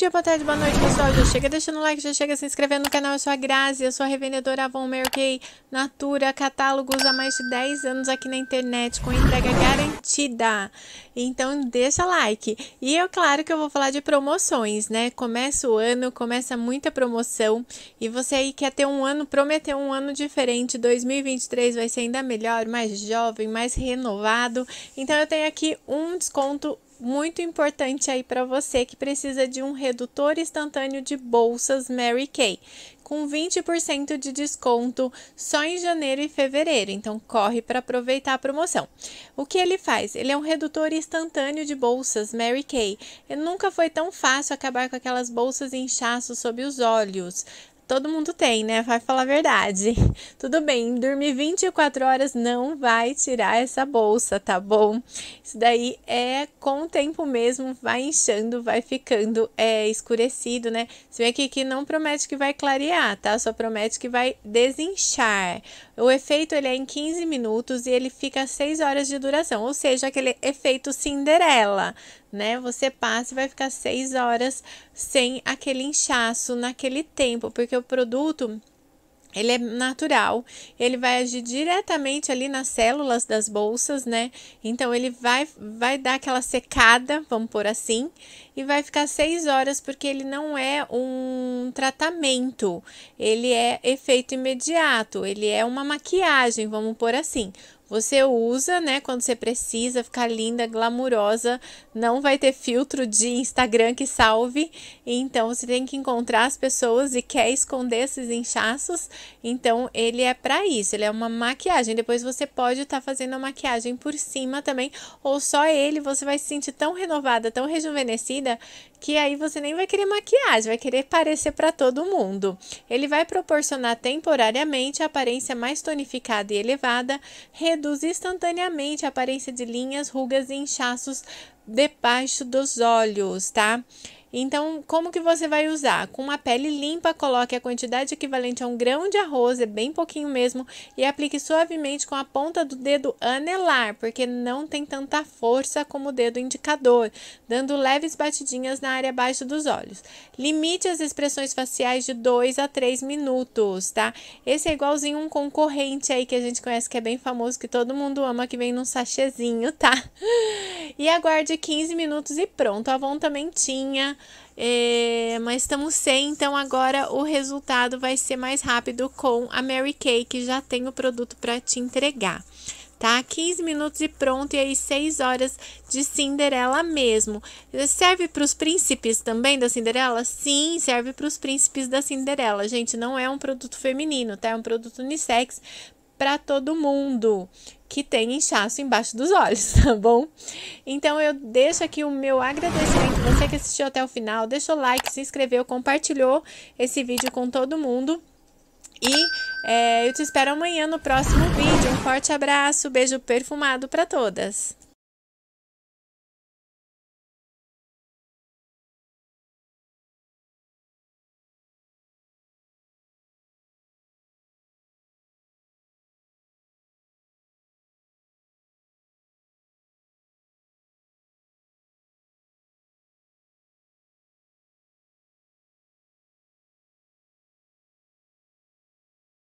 dia, boa tarde, boa noite, pessoal. Já chega deixando o like, já chega se inscrevendo no canal. Eu sou a Grazi, eu sou a revendedora Avon Merkey Natura, catálogos há mais de 10 anos aqui na internet, com entrega garantida. Então, deixa like. E eu, claro que eu vou falar de promoções, né? Começa o ano, começa muita promoção. E você aí quer ter um ano, prometer um ano diferente. 2023 vai ser ainda melhor, mais jovem, mais renovado. Então, eu tenho aqui um desconto muito importante aí para você que precisa de um redutor instantâneo de bolsas Mary Kay, com 20% de desconto só em janeiro e fevereiro. Então corre para aproveitar a promoção. O que ele faz? Ele é um redutor instantâneo de bolsas Mary Kay. E nunca foi tão fácil acabar com aquelas bolsas inchaço sob os olhos. Todo mundo tem, né? Vai falar a verdade. Tudo bem, dormir 24 horas não vai tirar essa bolsa, tá bom? Isso daí é com o tempo mesmo, vai inchando, vai ficando é, escurecido, né? Se bem aqui que não promete que vai clarear, tá? Só promete que vai desinchar. O efeito ele é em 15 minutos e ele fica 6 horas de duração, ou seja, aquele efeito Cinderela né? Você passa e vai ficar seis horas sem aquele inchaço naquele tempo, porque o produto ele é natural, ele vai agir diretamente ali nas células das bolsas, né? Então ele vai, vai dar aquela secada, vamos por assim, e vai ficar seis horas, porque ele não é um tratamento, ele é efeito imediato, ele é uma maquiagem, vamos por assim. Você usa, né, quando você precisa ficar linda, glamurosa, não vai ter filtro de Instagram que salve, então você tem que encontrar as pessoas e quer esconder esses inchaços, então ele é para isso, ele é uma maquiagem. Depois você pode estar tá fazendo a maquiagem por cima também, ou só ele, você vai se sentir tão renovada, tão rejuvenescida que aí você nem vai querer maquiagem, vai querer parecer para todo mundo. Ele vai proporcionar temporariamente a aparência mais tonificada e elevada, reduz instantaneamente a aparência de linhas, rugas e inchaços debaixo dos olhos, tá? Então, como que você vai usar? Com uma pele limpa, coloque a quantidade equivalente a um grão de arroz, é bem pouquinho mesmo, e aplique suavemente com a ponta do dedo anelar, porque não tem tanta força como o dedo indicador, dando leves batidinhas na área abaixo dos olhos. Limite as expressões faciais de 2 a 3 minutos, tá? Esse é igualzinho um concorrente aí que a gente conhece que é bem famoso, que todo mundo ama, que vem num sachêzinho, tá? E aguarde 15 minutos e pronto, a Avon também tinha é, mas estamos sem, então agora o resultado vai ser mais rápido com a Mary Kay, que já tem o produto para te entregar tá? 15 minutos e pronto, e aí 6 horas de Cinderela mesmo. Serve para os príncipes também da Cinderela? Sim, serve para os príncipes da Cinderela. Gente, não é um produto feminino, tá? É um produto unissex para todo mundo que tem inchaço embaixo dos olhos, tá bom? Então eu deixo aqui o meu agradecimento, você que assistiu até o final, deixou like, se inscreveu, compartilhou esse vídeo com todo mundo. E é, eu te espero amanhã no próximo vídeo. Um forte abraço, beijo perfumado para todas!